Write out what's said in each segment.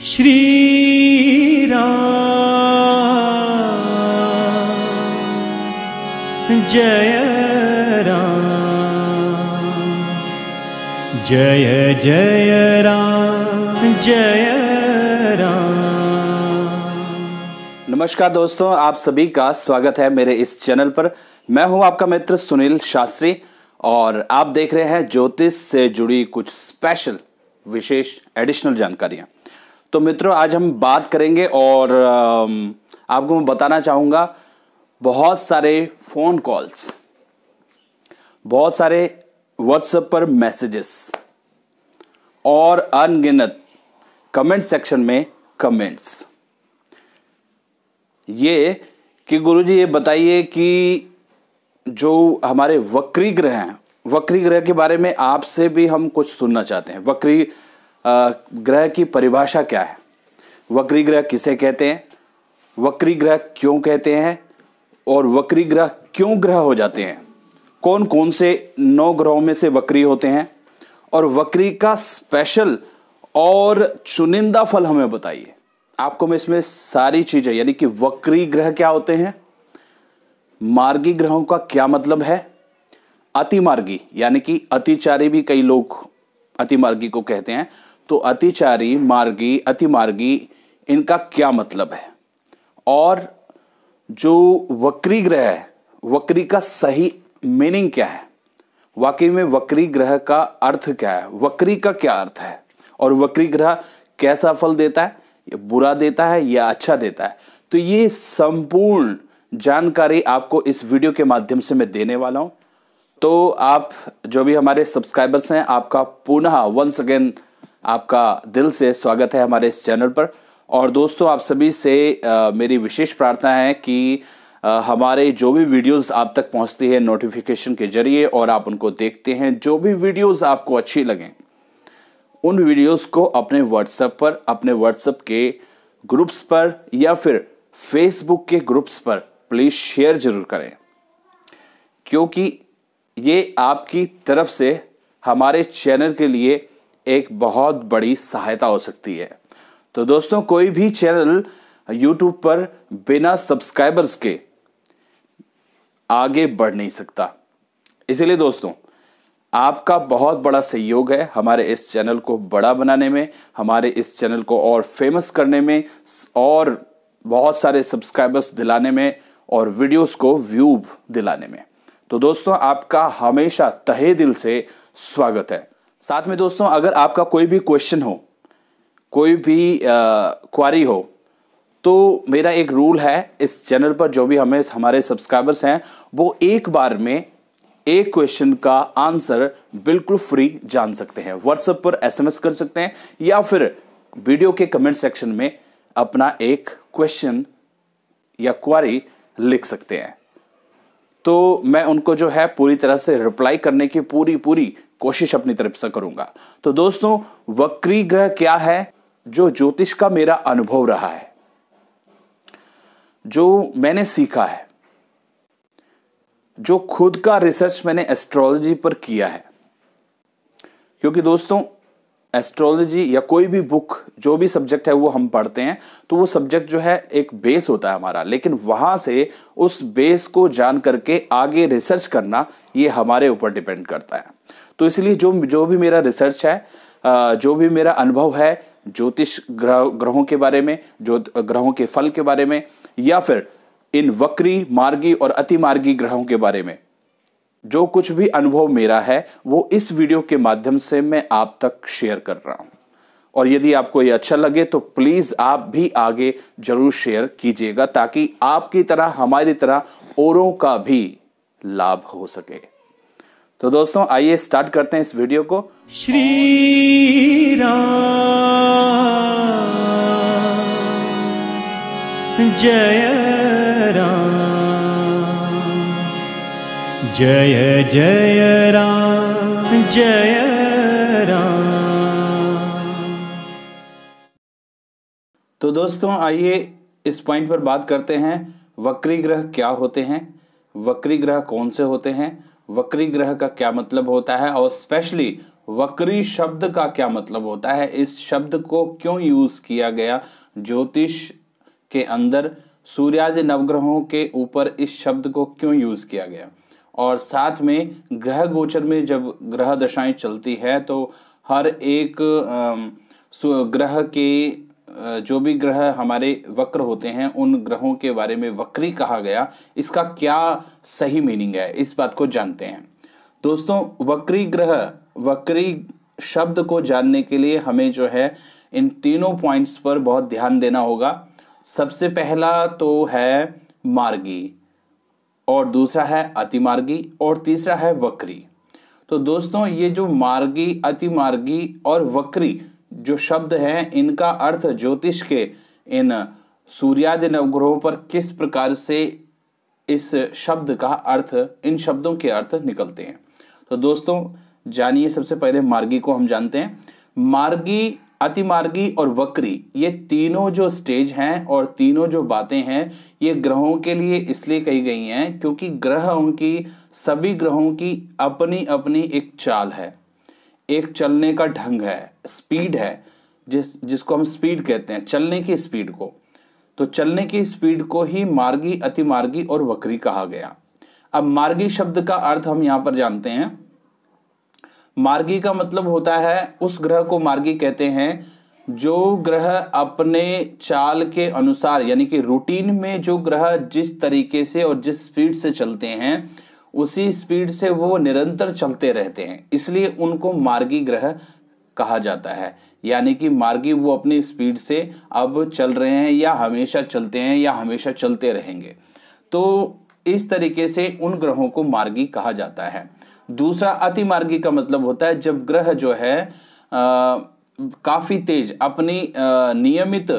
श्री राम जय राम जय जय राम जय राम नमस्कार दोस्तों आप सभी का स्वागत है मेरे इस चैनल पर मैं हूं आपका मित्र सुनील शास्त्री और आप देख रहे हैं ज्योतिष से जुड़ी कुछ स्पेशल विशेष एडिशनल जानकारियां तो मित्रों आज हम बात करेंगे और आपको मैं बताना चाहूँगा बहुत सारे फ़ोन कॉल्स बहुत सारे व्हाट्सएप पर मैसेजेस और अनगिनत कमेंट सेक्शन में कमेंट्स ये कि गुरुजी ये बताइए कि जो हमारे वक्री ग्रह हैं वक्री ग्रह के बारे में आपसे भी हम कुछ सुनना चाहते हैं वक्री ग्रह की परिभाषा क्या है वक्री ग्रह किसे कहते हैं वक्री ग्रह क्यों कहते हैं और वक्री ग्रह क्यों ग्रह हो जाते हैं कौन कौन से नौ ग्रहों में से वक्री होते हैं और वक्री का स्पेशल और चुनिंदा फल हमें बताइए आपको मैं इसमें सारी चीज़ें यानी कि वक्री ग्रह क्या होते हैं मार्गी ग्रहों का क्या मतलब है अतिमार्गी यानी कि अतिचारी भी कई लोग अतिमार्गी को कहते हैं तो अतिचारी मार्गी अतिमार्गी इनका क्या मतलब है और जो वक्री ग्रह है वक्री का सही मीनिंग क्या है वाकई में वक्री ग्रह का अर्थ क्या है वक्री का क्या अर्थ है और वक्री ग्रह कैसा फल देता है या बुरा देता है या अच्छा देता है तो ये संपूर्ण जानकारी आपको इस वीडियो के माध्यम से मैं देने वाला हूं तो आप जो भी हमारे सब्सक्राइबर्स हैं आपका पुनः वंस अगेन आपका दिल से स्वागत है हमारे इस चैनल पर और दोस्तों आप सभी से आ, मेरी विशेष प्रार्थना है कि आ, हमारे जो भी वीडियोस आप तक पहुंचती है नोटिफिकेशन के जरिए और आप उनको देखते हैं जो भी वीडियोस आपको अच्छी लगें उन वीडियोस को अपने व्हाट्सएप पर अपने व्हाट्सएप के ग्रुप्स पर या फिर फेसबुक के ग्रुप्स पर प्लीज़ शेयर ज़रूर करें क्योंकि ये आपकी तरफ से हमारे चैनल के लिए एक बहुत बड़ी सहायता हो सकती है तो दोस्तों कोई भी चैनल यूट्यूब पर बिना सब्सक्राइबर्स के आगे बढ़ नहीं सकता इसलिए दोस्तों आपका बहुत बड़ा सहयोग है हमारे इस चैनल को बड़ा बनाने में हमारे इस चैनल को और फेमस करने में और बहुत सारे सब्सक्राइबर्स दिलाने में और वीडियोस को व्यू दिलाने में तो दोस्तों आपका हमेशा तहे दिल से स्वागत है साथ में दोस्तों अगर आपका कोई भी क्वेश्चन हो कोई भी क्वारी हो तो मेरा एक रूल है इस चैनल पर जो भी हमें हमारे सब्सक्राइबर्स हैं वो एक बार में एक क्वेश्चन का आंसर बिल्कुल फ्री जान सकते हैं व्हाट्सएप पर एसएमएस कर सकते हैं या फिर वीडियो के कमेंट सेक्शन में अपना एक क्वेश्चन या क्वारी लिख सकते हैं तो मैं उनको जो है पूरी तरह से रिप्लाई करने की पूरी पूरी कोशिश अपनी तरफ से करूंगा तो दोस्तों वक्री ग्रह क्या है जो ज्योतिष का मेरा अनुभव रहा है जो मैंने सीखा है जो खुद का रिसर्च मैंने एस्ट्रोलॉजी पर किया है क्योंकि दोस्तों एस्ट्रोलॉजी या कोई भी बुक जो भी सब्जेक्ट है वो हम पढ़ते हैं तो वो सब्जेक्ट जो है एक बेस होता है हमारा लेकिन वहाँ से उस बेस को जान करके आगे रिसर्च करना ये हमारे ऊपर डिपेंड करता है तो इसलिए जो जो भी मेरा रिसर्च है जो भी मेरा अनुभव है ज्योतिष ग्रह ग्रहों के बारे में जो ग्रहों के फल के बारे में या फिर इन वक्री मार्गी और अति मार्गी ग्रहों के बारे में जो कुछ भी अनुभव मेरा है वो इस वीडियो के माध्यम से मैं आप तक शेयर कर रहा हूं और यदि आपको ये अच्छा लगे तो प्लीज़ आप भी आगे ज़रूर शेयर कीजिएगा ताकि आपकी तरह हमारी तरह औरों का भी लाभ हो सके तो दोस्तों आइए स्टार्ट करते हैं इस वीडियो को श्री राम जय राम जय जय राम जय राम तो दोस्तों आइए इस पॉइंट पर बात करते हैं वक्री ग्रह क्या होते हैं वक्री ग्रह कौन से होते हैं वक्री ग्रह का क्या मतलब होता है और स्पेशली वक्री शब्द का क्या मतलब होता है इस शब्द को क्यों यूज़ किया गया ज्योतिष के अंदर सूर्यादि नवग्रहों के ऊपर इस शब्द को क्यों यूज़ किया गया और साथ में ग्रह गोचर में जब ग्रह दशाएं चलती है तो हर एक ग्रह के जो भी ग्रह हमारे वक्र होते हैं उन ग्रहों के बारे में वक्री कहा गया इसका क्या सही मीनिंग है इस बात को जानते हैं दोस्तों वक्री ग्रह वक्री शब्द को जानने के लिए हमें जो है इन तीनों पॉइंट्स पर बहुत ध्यान देना होगा सबसे पहला तो है मार्गी और दूसरा है अतिमार्गी और तीसरा है वक्री तो दोस्तों ये जो मार्गी अतिमार्गी और वक्री जो शब्द हैं इनका अर्थ ज्योतिष के इन सूर्यादि नवग्रहों पर किस प्रकार से इस शब्द का अर्थ इन शब्दों के अर्थ निकलते हैं तो दोस्तों जानिए सबसे पहले मार्गी को हम जानते हैं मार्गी अतिमार्गी और वक्री ये तीनों जो स्टेज हैं और तीनों जो बातें हैं ये ग्रहों के लिए इसलिए कही गई हैं क्योंकि ग्रहों की सभी ग्रहों की अपनी अपनी एक चाल है एक चलने का ढंग है स्पीड है जिस जिसको हम स्पीड कहते हैं चलने की स्पीड को तो चलने की स्पीड को ही मार्गी अतिमार्गी और वक्री कहा गया अब मार्गी शब्द का अर्थ हम यहाँ पर जानते हैं मार्गी का मतलब होता है उस ग्रह को मार्गी कहते हैं जो ग्रह अपने चाल के अनुसार यानी कि रूटीन में जो ग्रह जिस तरीके से और जिस स्पीड से चलते हैं उसी स्पीड से वो निरंतर चलते रहते हैं इसलिए उनको मार्गी ग्रह कहा जाता है यानी कि मार्गी वो अपनी स्पीड से अब चल रहे हैं या हमेशा चलते हैं या हमेशा चलते रहेंगे तो इस तरीके से उन ग्रहों को मार्गी कहा जाता है दूसरा अतिमार्गी का मतलब होता है जब ग्रह जो है काफ़ी तेज अपनी आ, नियमित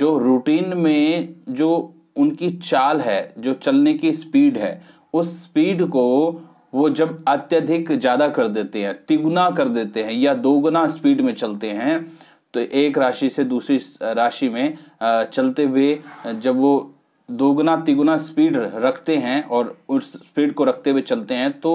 जो रूटीन में जो उनकी चाल है जो चलने की स्पीड है उस स्पीड को वो जब अत्यधिक ज़्यादा कर देते हैं तिगुना कर देते हैं या दोगुना स्पीड में चलते हैं तो एक राशि से दूसरी राशि में चलते हुए जब वो दोगुना तिगुना स्पीड रखते हैं और उस स्पीड को रखते हुए चलते हैं तो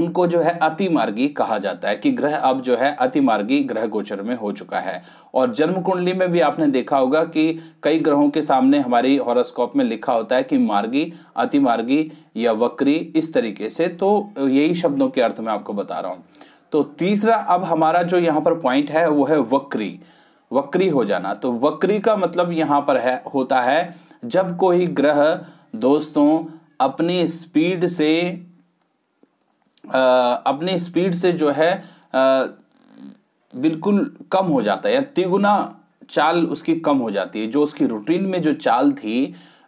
उनको जो है अतिमार्गी कहा जाता है कि ग्रह अब जो है अतिमार्गी ग्रह गोचर में हो चुका है और जन्म कुंडली में भी आपने देखा होगा कि कई ग्रहों के सामने हमारी हॉरोस्कोप में लिखा होता है कि मार्गी अतिमार्गी या वक्री इस तरीके से तो यही शब्दों के अर्थ में आपको बता रहा हूँ तो तीसरा अब हमारा जो यहाँ पर पॉइंट है वो है वक्री वक्री हो जाना तो वक्री का मतलब यहाँ पर है होता है जब कोई ग्रह दोस्तों अपनी स्पीड से आ, अपनी स्पीड से जो है आ, बिल्कुल कम हो जाता है या तिगुना चाल उसकी कम हो जाती है जो उसकी रूटीन में जो चाल थी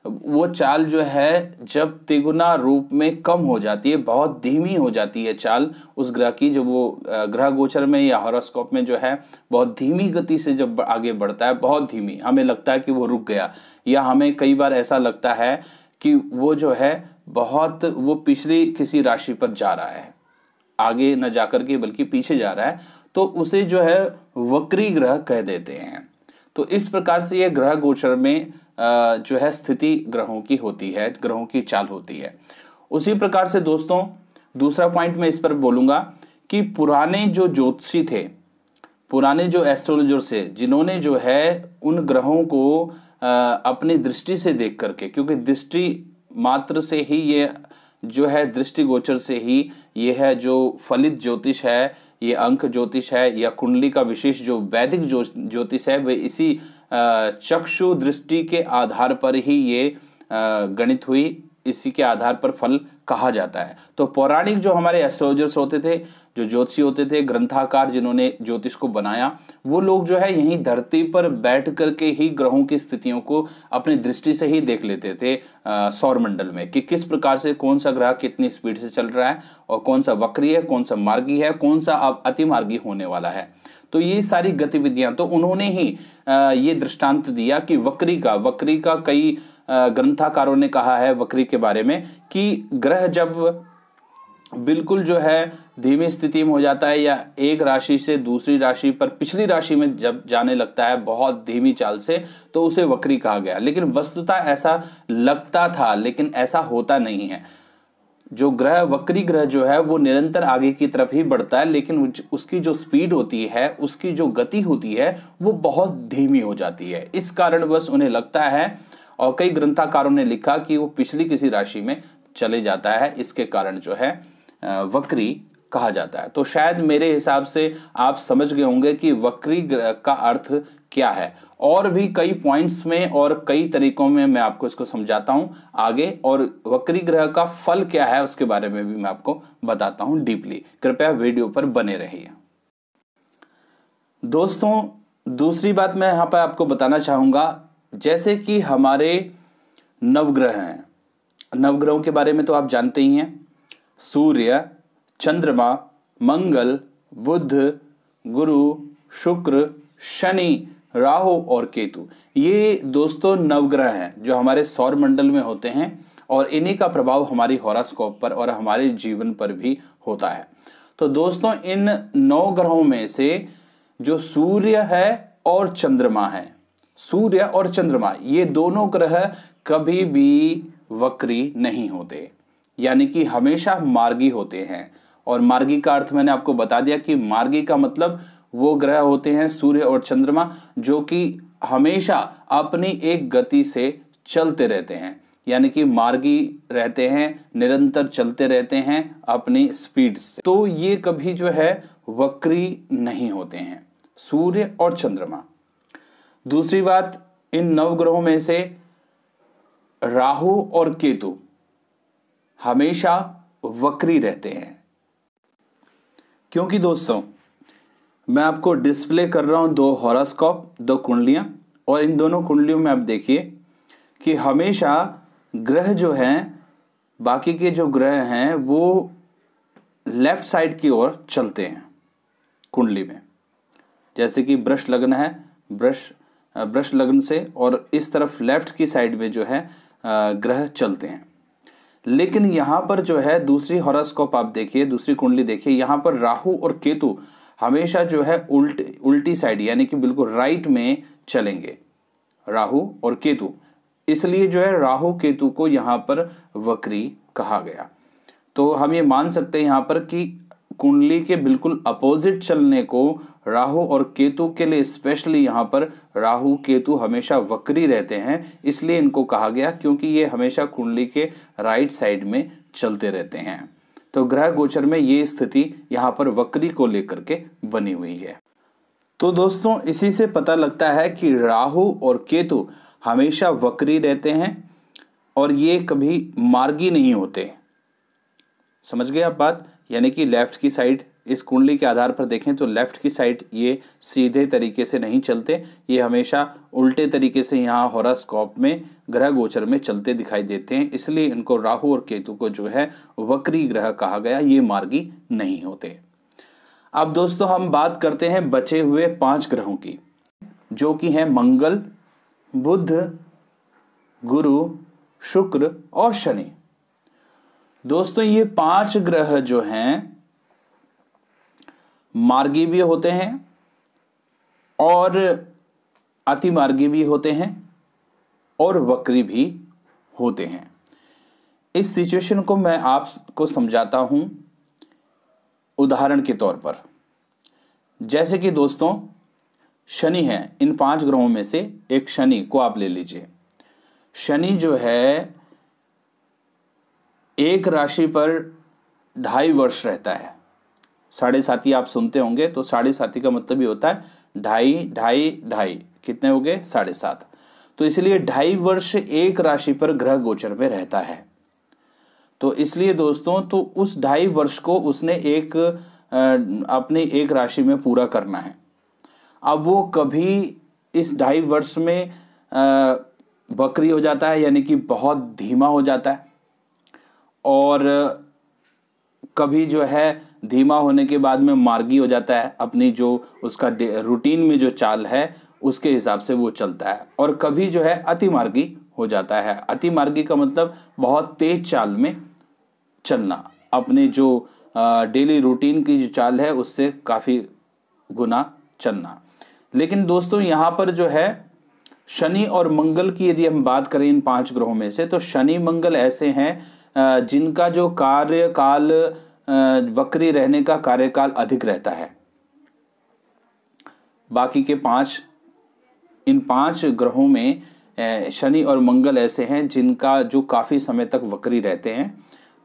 वो चाल जो है जब तिगुना रूप में कम हो जाती है बहुत धीमी हो जाती है चाल उस ग्रह की जब वो ग्रह गोचर में या हॉरोस्कोप में जो है बहुत धीमी गति से जब आगे बढ़ता है बहुत धीमी हमें लगता है कि वो रुक गया या हमें कई बार ऐसा लगता है कि वो जो है बहुत वो पिछली किसी राशि पर जा रहा है आगे न जा के बल्कि पीछे जा रहा है तो उसे जो है वक्री ग्रह कह देते हैं तो इस प्रकार से ये ग्रह गोचर में जो है स्थिति ग्रहों की होती है ग्रहों की चाल होती है उसी प्रकार से दोस्तों दूसरा पॉइंट मैं इस पर बोलूंगा कि पुराने जो ज्योतिषी थे पुराने जो एस्ट्रोलॉजर से जिन्होंने जो है उन ग्रहों को अपनी दृष्टि से देख करके क्योंकि दृष्टि मात्र से ही ये जो है दृष्टिगोचर से ही ये है जो फलित ज्योतिष है ये अंक ज्योतिष है या कुंडली का विशेष जो वैदिक ज्योतिष है वे इसी चक्षु दृष्टि के आधार पर ही ये गणित हुई इसी के आधार पर फल कहा जाता है तो पौराणिक जो हमारे एस्ट्रोलॉजर्स होते थे जो ज्योतिषी होते थे ग्रंथाकार जिन्होंने ज्योतिष को बनाया वो लोग जो है यहीं धरती पर बैठ करके ही ग्रहों की स्थितियों को अपनी दृष्टि से ही देख लेते थे सौरमंडल में कि किस प्रकार से कौन सा ग्रह कितनी स्पीड से चल रहा है और कौन सा वक्री है कौन सा मार्गी है कौन सा अतिमार्गी होने वाला है तो ये सारी गतिविधियां तो उन्होंने ही ये दृष्टांत दिया कि वक्री का वक्री का कई ग्रंथाकारों ने कहा है वक्री के बारे में कि ग्रह जब बिल्कुल जो है धीमी स्थिति में हो जाता है या एक राशि से दूसरी राशि पर पिछली राशि में जब जाने लगता है बहुत धीमी चाल से तो उसे वक्री कहा गया लेकिन वस्तुतः ऐसा लगता था लेकिन ऐसा होता नहीं है जो ग्रह वक्री ग्रह जो है वो निरंतर आगे की तरफ ही बढ़ता है लेकिन उसकी जो स्पीड होती है उसकी जो गति होती है वो बहुत धीमी हो जाती है इस कारण बस उन्हें लगता है और कई ग्रंथाकारों ने लिखा कि वो पिछली किसी राशि में चले जाता है इसके कारण जो है वक्री कहा जाता है तो शायद मेरे हिसाब से आप समझ गए होंगे कि वक्री का अर्थ क्या है और भी कई पॉइंट्स में और कई तरीकों में मैं आपको इसको समझाता हूं आगे और वक्री ग्रह का फल क्या है उसके बारे में भी मैं आपको बताता हूं डीपली कृपया वीडियो पर बने रहिए दोस्तों दूसरी बात मैं यहां पर आपको बताना चाहूंगा जैसे कि हमारे नवग्रह हैं नवग्रहों के बारे में तो आप जानते ही हैं सूर्य चंद्रमा मंगल बुध गुरु शुक्र शनि राहु और केतु ये दोस्तों नवग्रह हैं जो हमारे सौर मंडल में होते हैं और इन्हीं का प्रभाव हमारी हॉरास्कोप पर और हमारे जीवन पर भी होता है तो दोस्तों इन नौ ग्रहों में से जो सूर्य है और चंद्रमा है सूर्य और चंद्रमा ये दोनों ग्रह कभी भी वक्री नहीं होते यानी कि हमेशा मार्गी होते हैं और मार्गी का अर्थ मैंने आपको बता दिया कि मार्गी का मतलब वो ग्रह होते हैं सूर्य और चंद्रमा जो कि हमेशा अपनी एक गति से चलते रहते हैं यानी कि मार्गी रहते हैं निरंतर चलते रहते हैं अपनी स्पीड से तो ये कभी जो है वक्री नहीं होते हैं सूर्य और चंद्रमा दूसरी बात इन नव ग्रहों में से राहु और केतु हमेशा वक्री रहते हैं क्योंकि दोस्तों मैं आपको डिस्प्ले कर रहा हूँ दो हॉरोस्कोप दो कुंडलियाँ और इन दोनों कुंडलियों में आप देखिए कि हमेशा ग्रह जो हैं बाकी के जो ग्रह हैं वो लेफ्ट साइड की ओर चलते हैं कुंडली में जैसे कि ब्रश लग्न है ब्रश ब्रश लग्न से और इस तरफ लेफ्ट की साइड में जो है ग्रह चलते हैं लेकिन यहाँ पर जो है दूसरी हॉरोस्कोप आप देखिए दूसरी कुंडली देखिए यहाँ पर राहु और केतु हमेशा जो है उल्ट उल्टी साइड यानी कि बिल्कुल राइट में चलेंगे राहु और केतु इसलिए जो है राहु केतु को यहाँ पर वक्री कहा गया तो हम ये मान सकते हैं यहाँ पर कि कुंडली के बिल्कुल अपोजिट चलने को राहु और केतु के लिए स्पेशली यहाँ पर राहु केतु हमेशा वक्री रहते हैं इसलिए इनको कहा गया क्योंकि ये हमेशा कुंडली के राइट साइड में चलते रहते हैं तो ग्रह गोचर में ये स्थिति यहाँ पर वक्री को लेकर के बनी हुई है तो दोस्तों इसी से पता लगता है कि राहु और केतु हमेशा वक्री रहते हैं और ये कभी मार्गी नहीं होते समझ गए आप बात यानी कि लेफ्ट की साइड इस कुंडली के आधार पर देखें तो लेफ़्ट की साइड ये सीधे तरीके से नहीं चलते ये हमेशा उल्टे तरीके से यहाँ हॉरास्कोप में ग्रह गोचर में चलते दिखाई देते हैं इसलिए इनको राहु और केतु को जो है वक्री ग्रह कहा गया ये मार्गी नहीं होते अब दोस्तों हम बात करते हैं बचे हुए पांच ग्रहों की जो कि हैं मंगल बुध गुरु शुक्र और शनि दोस्तों ये पांच ग्रह जो हैं मार्गी भी होते हैं और अतिमार्गी भी होते हैं और वक्री भी होते हैं इस सिचुएशन को मैं आपको समझाता हूं उदाहरण के तौर पर जैसे कि दोस्तों शनि है इन पांच ग्रहों में से एक शनि को आप ले लीजिए शनि जो है एक राशि पर ढाई वर्ष रहता है साढ़े साथी आप सुनते होंगे तो साढ़े साथी का मतलब ये होता है ढाई ढाई ढाई कितने हो गए साढ़े सात तो इसलिए ढाई वर्ष एक राशि पर ग्रह गोचर में रहता है तो इसलिए दोस्तों तो उस ढाई वर्ष को उसने एक अपने एक राशि में पूरा करना है अब वो कभी इस ढाई वर्ष में बकरी हो जाता है यानी कि बहुत धीमा हो जाता है और कभी जो है धीमा होने के बाद में मार्गी हो जाता है अपनी जो उसका रूटीन में जो चाल है उसके हिसाब से वो चलता है और कभी जो है अति मार्गी हो जाता है अति मार्गी का मतलब बहुत तेज चाल में चलना अपने जो डेली रूटीन की जो चाल है उससे काफ़ी गुना चलना लेकिन दोस्तों यहाँ पर जो है शनि और मंगल की यदि हम बात करें इन पांच ग्रहों में से तो शनि मंगल ऐसे हैं जिनका जो कार्यकाल वक्री रहने का कार्यकाल अधिक रहता है बाकी के पांच इन पांच ग्रहों में शनि और मंगल ऐसे हैं जिनका जो काफ़ी समय तक वक्री रहते हैं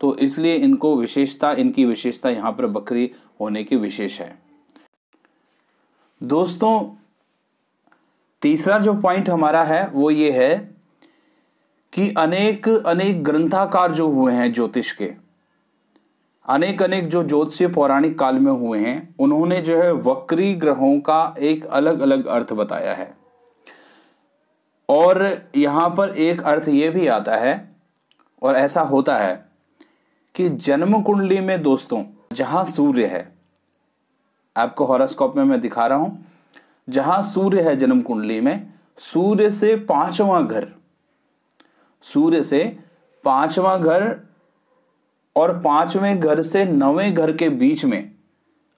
तो इसलिए इनको विशेषता इनकी विशेषता यहाँ पर बकरी होने की विशेष है दोस्तों तीसरा जो पॉइंट हमारा है वो ये है कि अनेक अनेक ग्रंथाकार जो हुए हैं ज्योतिष के अनेक अनेक जो ज्योतिष पौराणिक काल में हुए हैं उन्होंने जो है वक्री ग्रहों का एक अलग अलग अर्थ बताया है और यहाँ पर एक अर्थ ये भी आता है और ऐसा होता है कि जन्म कुंडली में दोस्तों जहाँ सूर्य है आपको हॉरोस्कोप में मैं दिखा रहा हूँ जहाँ सूर्य है जन्म कुंडली में सूर्य से पांचवा घर सूर्य से पांचवा घर और पांचवें घर से नवें घर के बीच में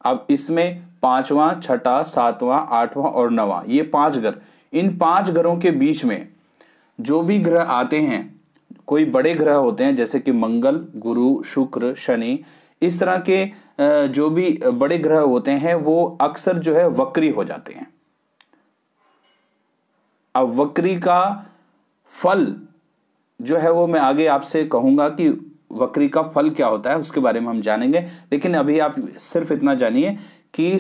अब इसमें पांचवा छठा सातवां आठवां और नवा ये पांच घर इन पांच घरों के बीच में जो भी ग्रह आते हैं कोई बड़े ग्रह होते हैं जैसे कि मंगल गुरु शुक्र शनि इस तरह के जो भी बड़े ग्रह होते हैं वो अक्सर जो है वक्री हो जाते हैं अब वक्री का फल जो है वो मैं आगे आपसे कहूंगा कि वक्री का फल क्या होता है उसके बारे में हम जानेंगे लेकिन अभी आप सिर्फ इतना जानिए कि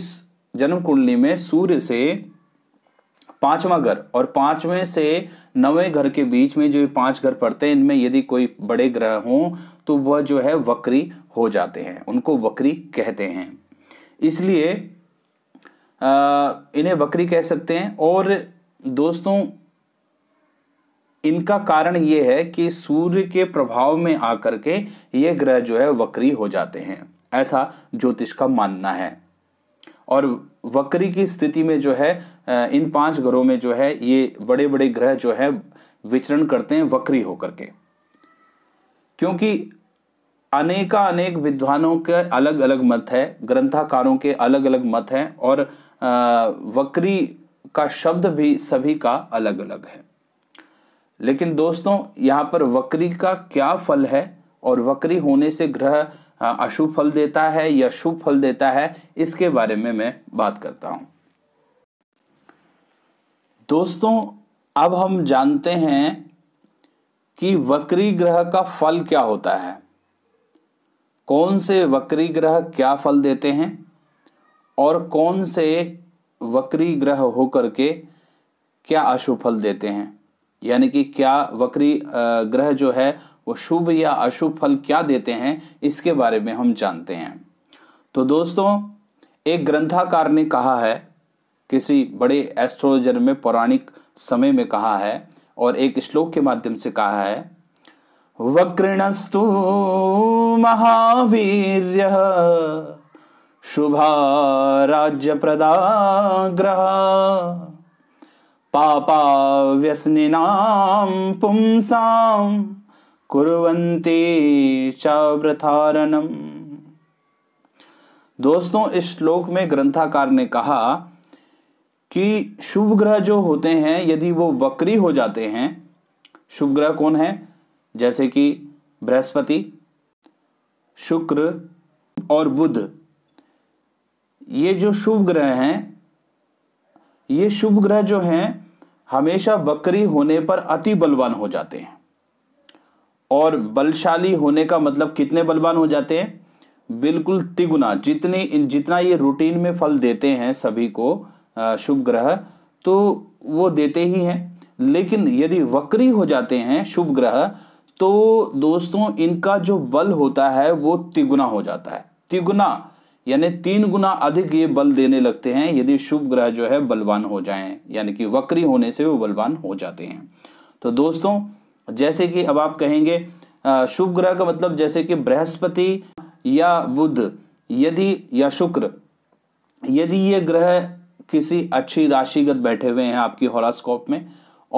जन्म कुंडली में सूर्य से पांचवा घर और पांचवें से नवे घर के बीच में जो पांच घर पड़ते हैं इनमें यदि कोई बड़े ग्रह हों तो वह जो है वक्री हो जाते हैं उनको वक्री कहते हैं इसलिए इन्हें वक्री कह सकते हैं और दोस्तों इनका कारण ये है कि सूर्य के प्रभाव में आकर के ये ग्रह जो है वक्री हो जाते हैं ऐसा ज्योतिष का मानना है और वक्री की स्थिति में जो है इन पांच ग्रहों में जो है ये बड़े बड़े ग्रह जो है विचरण करते हैं वक्री होकर के क्योंकि अनेका अनेक विद्वानों के अलग अलग मत है ग्रंथाकारों के अलग अलग मत हैं और वक्री का शब्द भी सभी का अलग अलग है लेकिन दोस्तों यहाँ पर वक्री का क्या फल है और वक्री होने से ग्रह अशुभ फल देता है या शुभ फल देता है इसके बारे में मैं बात करता हूं दोस्तों अब हम जानते हैं कि वक्री ग्रह का फल क्या होता है कौन से वक्री ग्रह क्या फल देते हैं और कौन से वक्री ग्रह होकर के क्या अशुभ फल देते हैं यानी कि क्या वक्री ग्रह जो है वो शुभ या अशुभ फल क्या देते हैं इसके बारे में हम जानते हैं तो दोस्तों एक ग्रंथाकार ने कहा है किसी बड़े एस्ट्रोलॉजर में पौराणिक समय में कहा है और एक श्लोक के माध्यम से कहा है वक्रणस्तु महावीर शुभा राज्य ग्रह पापा पुंसां कुर्वन्ति च वृथारणम दोस्तों इस श्लोक में ग्रंथाकार ने कहा कि शुभ ग्रह जो होते हैं यदि वो वक्री हो जाते हैं शुभ ग्रह कौन है जैसे कि बृहस्पति शुक्र और बुध ये जो शुभ ग्रह हैं ये शुभ ग्रह जो हैं हमेशा बकरी होने पर अति बलवान हो जाते हैं और बलशाली होने का मतलब कितने बलवान हो जाते हैं बिल्कुल तिगुना जितनी जितना ये रूटीन में फल देते हैं सभी को शुभ ग्रह तो वो देते ही हैं लेकिन यदि वक्री हो जाते हैं शुभ ग्रह तो दोस्तों इनका जो बल होता है वो तिगुना हो जाता है तिगुना यानी तीन गुना अधिक ये बल देने लगते हैं यदि शुभ ग्रह जो है बलवान हो जाएं यानी कि वक्री होने से वो बलवान हो जाते हैं तो दोस्तों जैसे कि अब आप कहेंगे शुभ ग्रह का मतलब जैसे कि बृहस्पति या बुध यदि या शुक्र यदि ये ग्रह किसी अच्छी राशिगत बैठे हुए हैं आपकी हॉरास्कोप में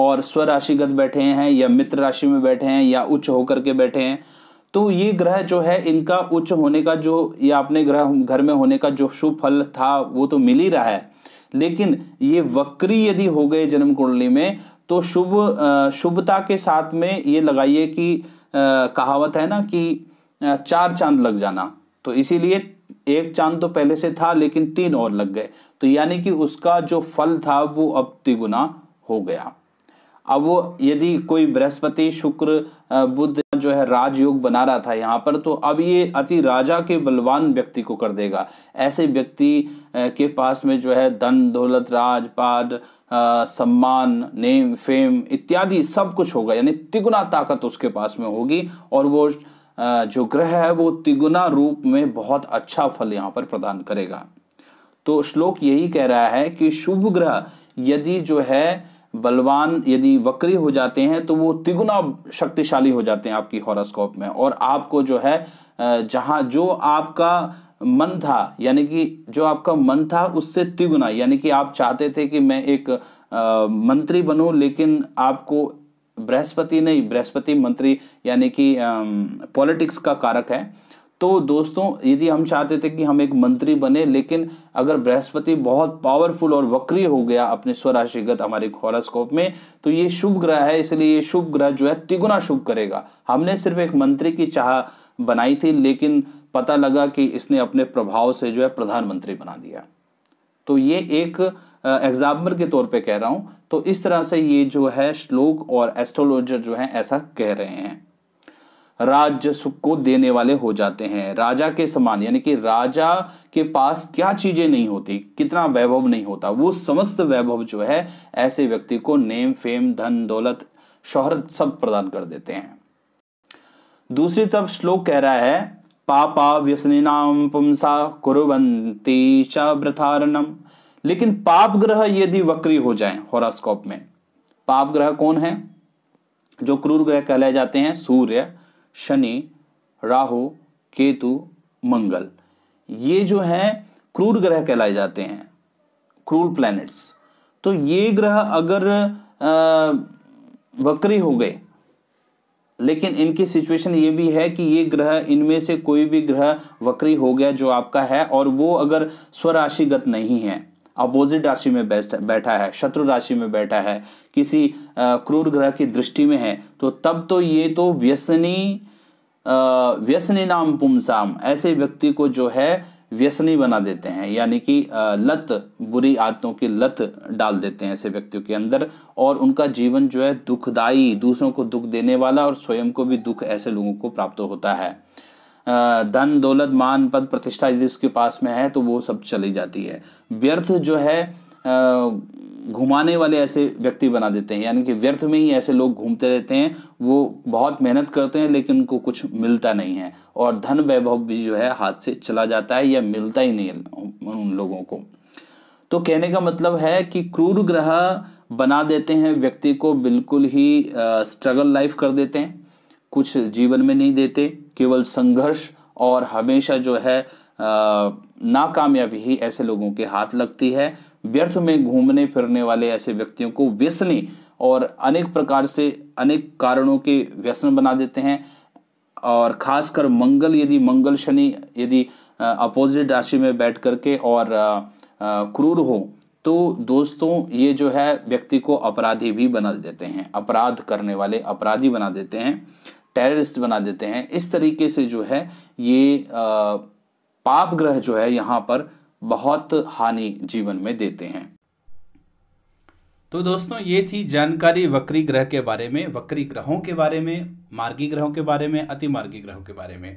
और स्वराशिगत बैठे हैं या मित्र राशि में बैठे हैं या उच्च होकर के बैठे हैं तो ये ग्रह जो है इनका उच्च होने का जो ये आपने ग्रह घर में होने का जो शुभ फल था वो तो मिल ही रहा है लेकिन ये वक्री यदि हो गए जन्म कुंडली में तो शुभ शुभता के साथ में ये लगाइए कि कहावत है ना कि चार चांद लग जाना तो इसीलिए एक चांद तो पहले से था लेकिन तीन और लग गए तो यानी कि उसका जो फल था वो अब तिगुना हो गया अब यदि कोई बृहस्पति शुक्र बुद्ध जो है राजयोग बना रहा था यहाँ पर तो अब ये अति राजा के बलवान व्यक्ति को कर देगा ऐसे व्यक्ति के पास में जो है धन दौलत राजपाद सम्मान नेम फेम इत्यादि सब कुछ होगा यानी तिगुना ताकत उसके पास में होगी और वो जो ग्रह है वो तिगुना रूप में बहुत अच्छा फल यहाँ पर प्रदान करेगा तो श्लोक यही कह रहा है कि शुभ ग्रह यदि जो है बलवान यदि वक्री हो जाते हैं तो वो तिगुना शक्तिशाली हो जाते हैं आपकी हॉरोस्कोप में और आपको जो है जहाँ जो आपका मन था यानी कि जो आपका मन था उससे तिगुना यानी कि आप चाहते थे कि मैं एक आ, मंत्री बनूं लेकिन आपको बृहस्पति नहीं बृहस्पति मंत्री यानी कि पॉलिटिक्स का कारक है तो दोस्तों यदि हम चाहते थे कि हम एक मंत्री बने लेकिन अगर बृहस्पति बहुत पावरफुल और वक्री हो गया अपने स्वराशिगत हमारे हॉरोस्कोप में तो ये शुभ ग्रह है इसलिए ये शुभ ग्रह जो है तिगुना शुभ करेगा हमने सिर्फ एक मंत्री की चाह बनाई थी लेकिन पता लगा कि इसने अपने प्रभाव से जो है प्रधानमंत्री बना दिया तो ये एक एग्जाम्पल के तौर पे कह रहा हूं तो इस तरह से ये जो है श्लोक और एस्ट्रोलॉजर जो है ऐसा कह रहे हैं राजस्व को देने वाले हो जाते हैं राजा के समान यानी कि राजा के पास क्या चीजें नहीं होती कितना वैभव नहीं होता वो समस्त वैभव जो है ऐसे व्यक्ति को नेम फेम धन दौलत शोहरत सब प्रदान कर देते हैं दूसरी तरफ श्लोक कह रहा है पापा व्यसनिनाम पुंसा कुरुवंती चारणम लेकिन पाप ग्रह यदि वक्री हो जाए हॉरास्कोप में पाप ग्रह कौन है जो क्रूर ग्रह कहलाए जाते हैं सूर्य शनि राहु केतु मंगल ये जो हैं क्रूर ग्रह कहलाए जाते हैं क्रूर प्लैनेट्स तो ये ग्रह अगर वक्री हो गए लेकिन इनकी सिचुएशन ये भी है कि ये ग्रह इनमें से कोई भी ग्रह वक्री हो गया जो आपका है और वो अगर स्वराशिगत नहीं है अपोजिट राशि में बैठा है शत्रु राशि में बैठा है किसी क्रूर ग्रह की दृष्टि में है तो तब तो ये तो व्यसनी व्यसनी नाम पुमसाम ऐसे व्यक्ति को जो है व्यसनी बना देते हैं यानी कि लत बुरी आदतों की लत डाल देते हैं ऐसे व्यक्तियों के अंदर और उनका जीवन जो है दुखदाई दूसरों को दुख देने वाला और स्वयं को भी दुख ऐसे लोगों को प्राप्त होता है धन दौलत मान पद प्रतिष्ठा यदि उसके पास में है तो वो सब चली जाती है व्यर्थ जो है घुमाने वाले ऐसे व्यक्ति बना देते हैं यानी कि व्यर्थ में ही ऐसे लोग घूमते रहते हैं वो बहुत मेहनत करते हैं लेकिन उनको कुछ मिलता नहीं है और धन वैभव भी जो है हाथ से चला जाता है या मिलता ही नहीं उन लोगों को तो कहने का मतलब है कि क्रूर ग्रह बना देते हैं व्यक्ति को बिल्कुल ही स्ट्रगल लाइफ कर देते हैं कुछ जीवन में नहीं देते केवल संघर्ष और हमेशा जो है नाकामयाबी ही ऐसे लोगों के हाथ लगती है व्यर्थ में घूमने फिरने वाले ऐसे व्यक्तियों को व्यसनी और अनेक प्रकार से अनेक कारणों के व्यसन बना देते हैं और खासकर मंगल यदि मंगल शनि यदि अपोजिट राशि में बैठ करके और क्रूर हो तो दोस्तों ये जो है व्यक्ति को अपराधी भी बना देते हैं अपराध करने वाले अपराधी बना देते हैं टेररिस्ट बना देते हैं इस तरीके से जो है ये पाप ग्रह जो है यहां पर बहुत हानि जीवन में देते हैं तो दोस्तों ये थी जानकारी वक्री ग्रह के बारे में वक्री ग्रहों के बारे में मार्गी ग्रहों के बारे में अति मार्गी ग्रहों के बारे में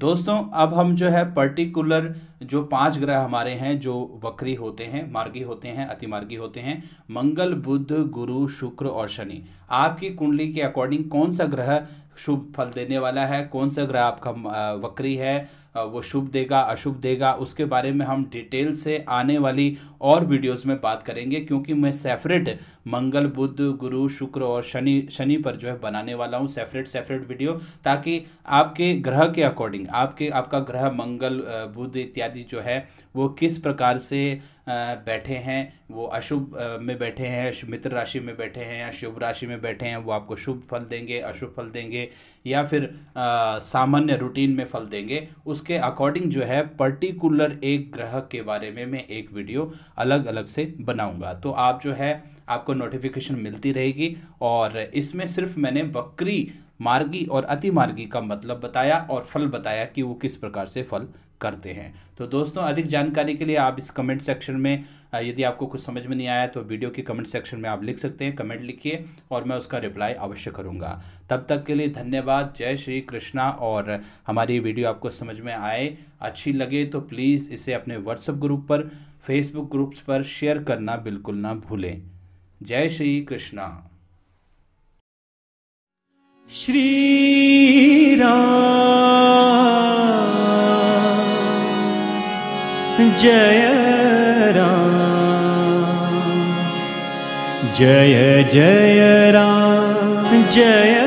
दोस्तों अब हम जो है पर्टिकुलर जो पांच ग्रह हमारे हैं जो वक्री होते हैं मार्गी होते हैं अतिमार्गी होते हैं मंगल बुध गुरु शुक्र और शनि आपकी कुंडली के अकॉर्डिंग कौन सा ग्रह शुभ फल देने वाला है कौन सा ग्रह आपका वक्री है वो शुभ देगा अशुभ देगा उसके बारे में हम डिटेल से आने वाली और वीडियोस में बात करेंगे क्योंकि मैं सेपरेट मंगल बुद्ध गुरु शुक्र और शनि शनि पर जो है बनाने वाला हूँ सेपरेट सेपरेट वीडियो ताकि आपके ग्रह के अकॉर्डिंग आपके आपका ग्रह मंगल बुद्ध इत्यादि जो है वो किस प्रकार से बैठे हैं वो अशुभ में बैठे हैं मित्र राशि में बैठे हैं या शुभ राशि में बैठे हैं वो आपको शुभ फल देंगे अशुभ फल देंगे या फिर आ, सामान्य रूटीन में फल देंगे उसके अकॉर्डिंग जो है पर्टिकुलर एक ग्रह के बारे में मैं एक वीडियो अलग अलग से बनाऊंगा तो आप जो है आपको नोटिफिकेशन मिलती रहेगी और इसमें सिर्फ मैंने वक्री मार्गी और अतिमार्गी का मतलब बताया और फल बताया कि वो किस प्रकार से फल करते हैं तो दोस्तों अधिक जानकारी के लिए आप इस कमेंट सेक्शन में यदि आपको कुछ समझ में नहीं आया तो वीडियो के कमेंट सेक्शन में आप लिख सकते हैं कमेंट लिखिए और मैं उसका रिप्लाई अवश्य करूँगा तब तक के लिए धन्यवाद जय श्री कृष्णा और हमारी वीडियो आपको समझ में आए अच्छी लगे तो प्लीज़ इसे अपने व्हाट्सएप ग्रुप पर फेसबुक ग्रुप्स पर शेयर करना बिल्कुल ना भूलें जय श्री कृष्णा श्री राम जय राम जय जय राम जय